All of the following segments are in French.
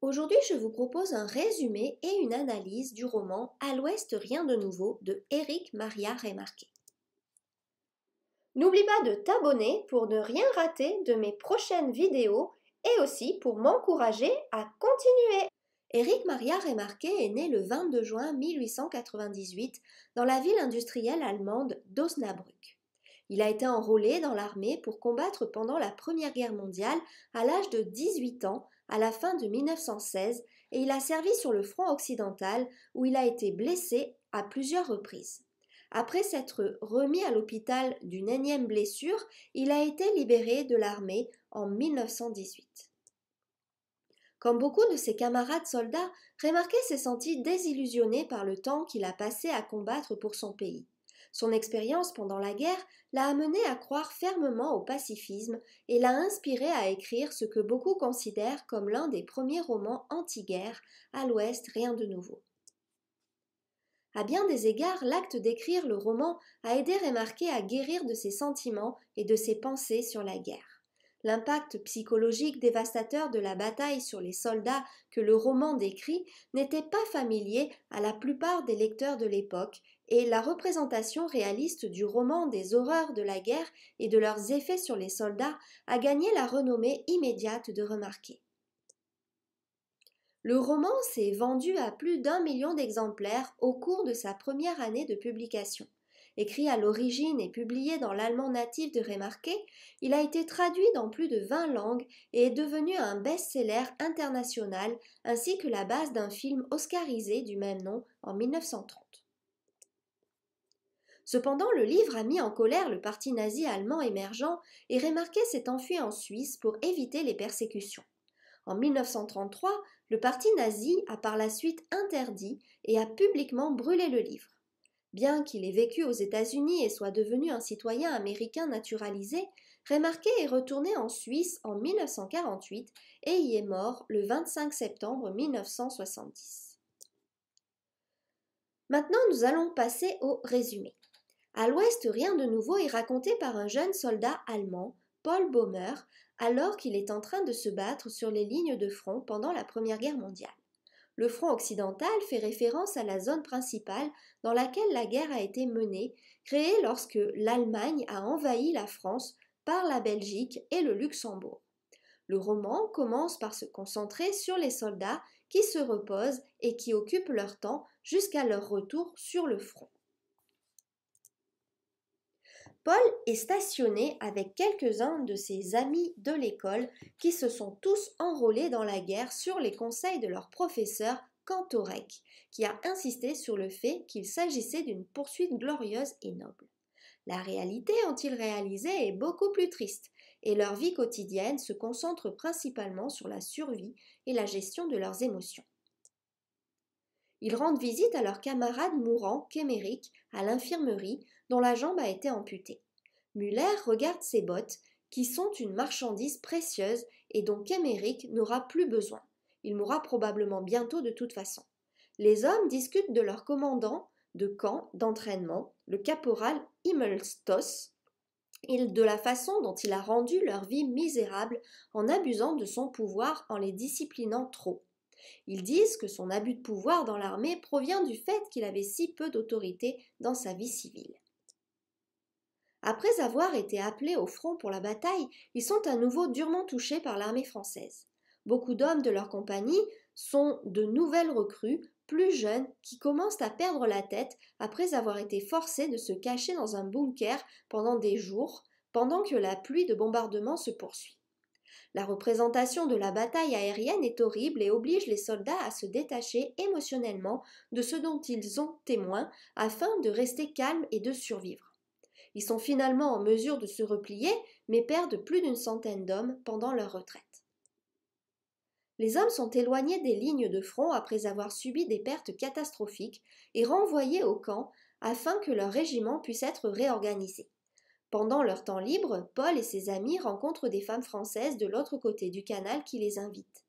Aujourd'hui, je vous propose un résumé et une analyse du roman À l'Ouest, rien de nouveau de Éric Maria Remarque. N'oublie pas de t'abonner pour ne rien rater de mes prochaines vidéos et aussi pour m'encourager à continuer. Eric Maria Remarqué est né le 22 juin 1898 dans la ville industrielle allemande d'Osnabrück. Il a été enrôlé dans l'armée pour combattre pendant la Première Guerre mondiale à l'âge de 18 ans à la fin de 1916 et il a servi sur le front occidental où il a été blessé à plusieurs reprises. Après s'être remis à l'hôpital d'une énième blessure, il a été libéré de l'armée en 1918. Comme beaucoup de ses camarades soldats, Remarqué s'est senti désillusionné par le temps qu'il a passé à combattre pour son pays. Son expérience pendant la guerre l'a amené à croire fermement au pacifisme et l'a inspiré à écrire ce que beaucoup considèrent comme l'un des premiers romans anti-guerre, à l'Ouest rien de nouveau. À bien des égards, l'acte d'écrire le roman a aidé Rémarqué à guérir de ses sentiments et de ses pensées sur la guerre. L'impact psychologique dévastateur de la bataille sur les soldats que le roman décrit n'était pas familier à la plupart des lecteurs de l'époque, et la représentation réaliste du roman des horreurs de la guerre et de leurs effets sur les soldats a gagné la renommée immédiate de remarquer. Le roman s'est vendu à plus d'un million d'exemplaires au cours de sa première année de publication. Écrit à l'origine et publié dans l'allemand natif de Remarque, il a été traduit dans plus de 20 langues et est devenu un best-seller international ainsi que la base d'un film oscarisé du même nom en 1930. Cependant, le livre a mis en colère le parti nazi allemand émergent et Remarqué s'est enfui en Suisse pour éviter les persécutions. En 1933, le parti nazi a par la suite interdit et a publiquement brûlé le livre. Bien qu'il ait vécu aux États-Unis et soit devenu un citoyen américain naturalisé, Remarqué est retourné en Suisse en 1948 et y est mort le 25 septembre 1970. Maintenant, nous allons passer au résumé. À l'ouest, rien de nouveau est raconté par un jeune soldat allemand, Paul Bomer, alors qu'il est en train de se battre sur les lignes de front pendant la Première Guerre mondiale. Le front occidental fait référence à la zone principale dans laquelle la guerre a été menée, créée lorsque l'Allemagne a envahi la France par la Belgique et le Luxembourg. Le roman commence par se concentrer sur les soldats qui se reposent et qui occupent leur temps jusqu'à leur retour sur le front. Paul est stationné avec quelques-uns de ses amis de l'école qui se sont tous enrôlés dans la guerre sur les conseils de leur professeur Cantorec, qui a insisté sur le fait qu'il s'agissait d'une poursuite glorieuse et noble. La réalité, ont-ils réalisé, est beaucoup plus triste, et leur vie quotidienne se concentre principalement sur la survie et la gestion de leurs émotions. Ils rendent visite à leur camarade mourant, Kéméric, à l'infirmerie, dont la jambe a été amputée. Muller regarde ses bottes, qui sont une marchandise précieuse et dont Kemmerich n'aura plus besoin. Il mourra probablement bientôt de toute façon. Les hommes discutent de leur commandant de camp d'entraînement, le caporal Himmelstoss, et de la façon dont il a rendu leur vie misérable en abusant de son pouvoir en les disciplinant trop. Ils disent que son abus de pouvoir dans l'armée provient du fait qu'il avait si peu d'autorité dans sa vie civile. Après avoir été appelés au front pour la bataille, ils sont à nouveau durement touchés par l'armée française. Beaucoup d'hommes de leur compagnie sont de nouvelles recrues, plus jeunes, qui commencent à perdre la tête après avoir été forcés de se cacher dans un bunker pendant des jours, pendant que la pluie de bombardement se poursuit. La représentation de la bataille aérienne est horrible et oblige les soldats à se détacher émotionnellement de ce dont ils ont témoin afin de rester calmes et de survivre. Ils sont finalement en mesure de se replier, mais perdent plus d'une centaine d'hommes pendant leur retraite. Les hommes sont éloignés des lignes de front après avoir subi des pertes catastrophiques et renvoyés au camp afin que leur régiment puisse être réorganisé. Pendant leur temps libre, Paul et ses amis rencontrent des femmes françaises de l'autre côté du canal qui les invitent.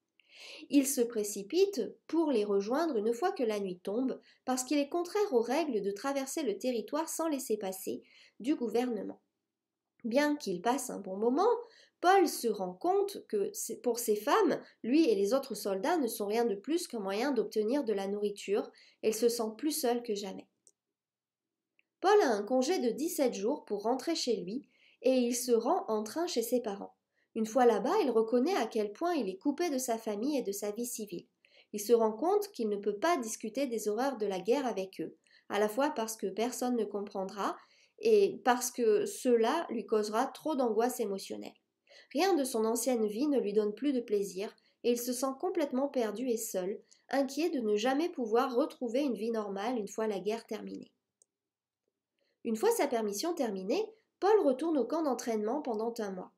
Il se précipite pour les rejoindre une fois que la nuit tombe, parce qu'il est contraire aux règles de traverser le territoire sans laisser passer du gouvernement. Bien qu'il passe un bon moment, Paul se rend compte que pour ses femmes, lui et les autres soldats ne sont rien de plus qu'un moyen d'obtenir de la nourriture, Elle se sent plus seule que jamais. Paul a un congé de 17 jours pour rentrer chez lui, et il se rend en train chez ses parents. Une fois là-bas, il reconnaît à quel point il est coupé de sa famille et de sa vie civile. Il se rend compte qu'il ne peut pas discuter des horreurs de la guerre avec eux, à la fois parce que personne ne comprendra et parce que cela lui causera trop d'angoisse émotionnelle. Rien de son ancienne vie ne lui donne plus de plaisir, et il se sent complètement perdu et seul, inquiet de ne jamais pouvoir retrouver une vie normale une fois la guerre terminée. Une fois sa permission terminée, Paul retourne au camp d'entraînement pendant un mois.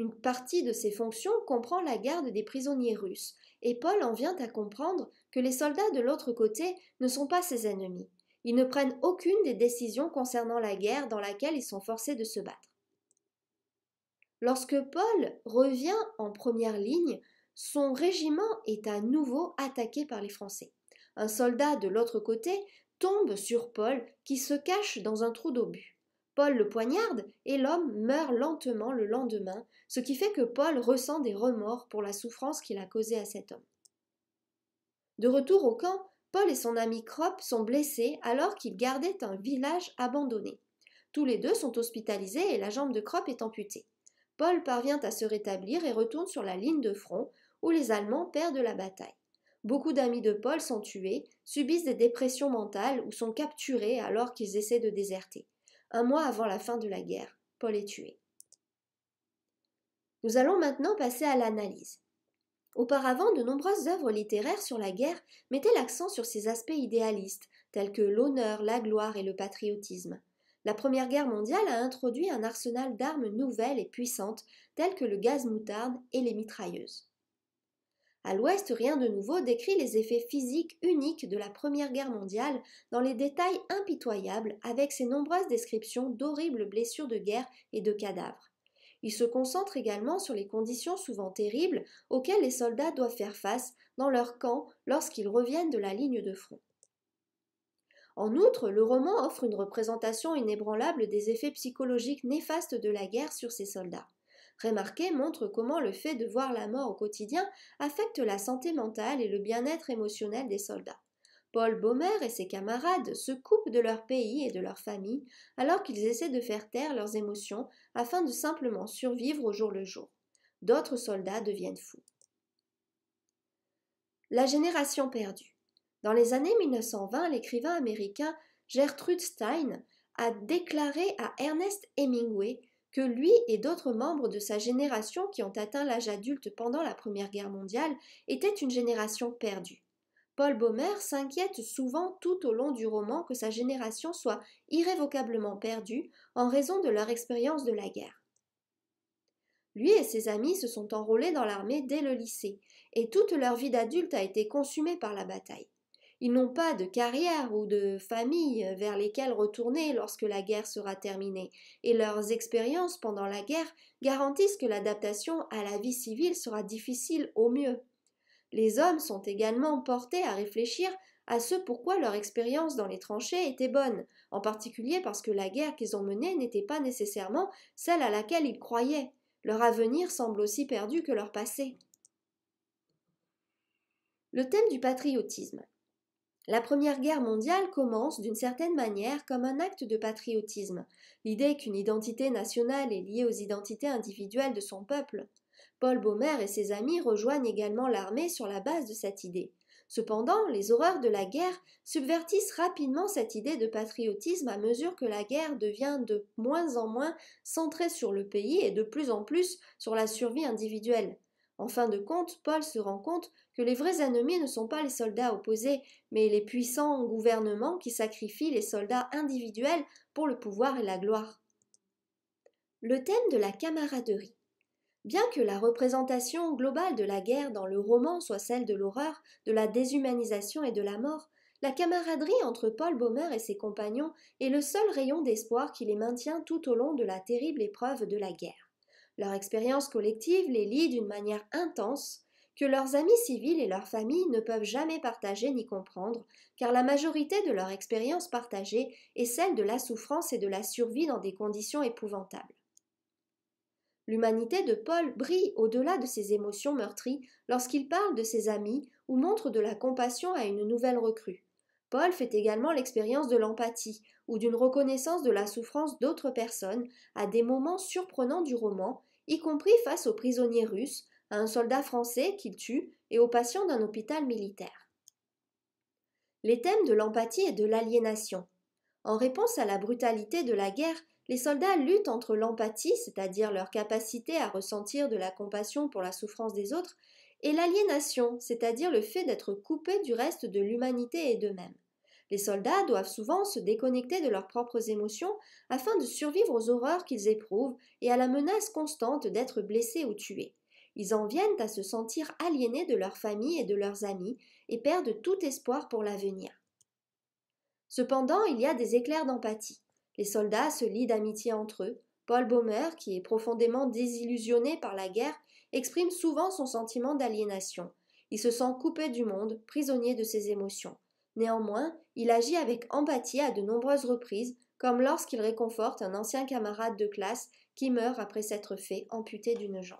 Une partie de ses fonctions comprend la garde des prisonniers russes, et Paul en vient à comprendre que les soldats de l'autre côté ne sont pas ses ennemis. Ils ne prennent aucune des décisions concernant la guerre dans laquelle ils sont forcés de se battre. Lorsque Paul revient en première ligne, son régiment est à nouveau attaqué par les Français. Un soldat de l'autre côté tombe sur Paul qui se cache dans un trou d'obus. Paul le poignarde et l'homme meurt lentement le lendemain, ce qui fait que Paul ressent des remords pour la souffrance qu'il a causée à cet homme. De retour au camp, Paul et son ami Kropp sont blessés alors qu'ils gardaient un village abandonné. Tous les deux sont hospitalisés et la jambe de Kropp est amputée. Paul parvient à se rétablir et retourne sur la ligne de front où les Allemands perdent la bataille. Beaucoup d'amis de Paul sont tués, subissent des dépressions mentales ou sont capturés alors qu'ils essaient de déserter. Un mois avant la fin de la guerre, Paul est tué. Nous allons maintenant passer à l'analyse. Auparavant, de nombreuses œuvres littéraires sur la guerre mettaient l'accent sur ses aspects idéalistes, tels que l'honneur, la gloire et le patriotisme. La Première Guerre mondiale a introduit un arsenal d'armes nouvelles et puissantes, telles que le gaz moutarde et les mitrailleuses. À l'ouest, rien de nouveau décrit les effets physiques uniques de la Première Guerre mondiale dans les détails impitoyables avec ses nombreuses descriptions d'horribles blessures de guerre et de cadavres. Il se concentre également sur les conditions souvent terribles auxquelles les soldats doivent faire face dans leur camp lorsqu'ils reviennent de la ligne de front. En outre, le roman offre une représentation inébranlable des effets psychologiques néfastes de la guerre sur ces soldats. Remarqué montre comment le fait de voir la mort au quotidien affecte la santé mentale et le bien-être émotionnel des soldats. Paul Baumer et ses camarades se coupent de leur pays et de leur famille alors qu'ils essaient de faire taire leurs émotions afin de simplement survivre au jour le jour. D'autres soldats deviennent fous. La génération perdue. Dans les années 1920, l'écrivain américain Gertrude Stein a déclaré à Ernest Hemingway que lui et d'autres membres de sa génération qui ont atteint l'âge adulte pendant la Première Guerre mondiale étaient une génération perdue. Paul Baumer s'inquiète souvent tout au long du roman que sa génération soit irrévocablement perdue en raison de leur expérience de la guerre. Lui et ses amis se sont enrôlés dans l'armée dès le lycée, et toute leur vie d'adulte a été consumée par la bataille. Ils n'ont pas de carrière ou de famille vers lesquelles retourner lorsque la guerre sera terminée, et leurs expériences pendant la guerre garantissent que l'adaptation à la vie civile sera difficile au mieux. Les hommes sont également portés à réfléchir à ce pourquoi leur expérience dans les tranchées était bonne, en particulier parce que la guerre qu'ils ont menée n'était pas nécessairement celle à laquelle ils croyaient. Leur avenir semble aussi perdu que leur passé. Le thème du patriotisme la Première Guerre mondiale commence d'une certaine manière comme un acte de patriotisme, l'idée qu'une identité nationale est liée aux identités individuelles de son peuple. Paul Baumer et ses amis rejoignent également l'armée sur la base de cette idée. Cependant, les horreurs de la guerre subvertissent rapidement cette idée de patriotisme à mesure que la guerre devient de moins en moins centrée sur le pays et de plus en plus sur la survie individuelle. En fin de compte, Paul se rend compte que les vrais ennemis ne sont pas les soldats opposés, mais les puissants gouvernements qui sacrifient les soldats individuels pour le pouvoir et la gloire. Le thème de la camaraderie. Bien que la représentation globale de la guerre dans le roman soit celle de l'horreur, de la déshumanisation et de la mort, la camaraderie entre Paul Baumer et ses compagnons est le seul rayon d'espoir qui les maintient tout au long de la terrible épreuve de la guerre. Leur expérience collective les lie d'une manière intense que leurs amis civils et leurs familles ne peuvent jamais partager ni comprendre, car la majorité de leur expérience partagée est celle de la souffrance et de la survie dans des conditions épouvantables. L'humanité de Paul brille au-delà de ses émotions meurtries lorsqu'il parle de ses amis ou montre de la compassion à une nouvelle recrue. Paul fait également l'expérience de l'empathie ou d'une reconnaissance de la souffrance d'autres personnes à des moments surprenants du roman y compris face aux prisonniers russes, à un soldat français qu'il tue et aux patients d'un hôpital militaire. Les thèmes de l'empathie et de l'aliénation. En réponse à la brutalité de la guerre, les soldats luttent entre l'empathie, c'est-à-dire leur capacité à ressentir de la compassion pour la souffrance des autres, et l'aliénation, c'est-à-dire le fait d'être coupé du reste de l'humanité et d'eux-mêmes. Les soldats doivent souvent se déconnecter de leurs propres émotions afin de survivre aux horreurs qu'ils éprouvent et à la menace constante d'être blessés ou tués. Ils en viennent à se sentir aliénés de leur famille et de leurs amis et perdent tout espoir pour l'avenir. Cependant, il y a des éclairs d'empathie. Les soldats se lient d'amitié entre eux. Paul Baumer, qui est profondément désillusionné par la guerre, exprime souvent son sentiment d'aliénation. Il se sent coupé du monde, prisonnier de ses émotions. Néanmoins, il agit avec empathie à de nombreuses reprises, comme lorsqu'il réconforte un ancien camarade de classe qui meurt après s'être fait amputer d'une jambe.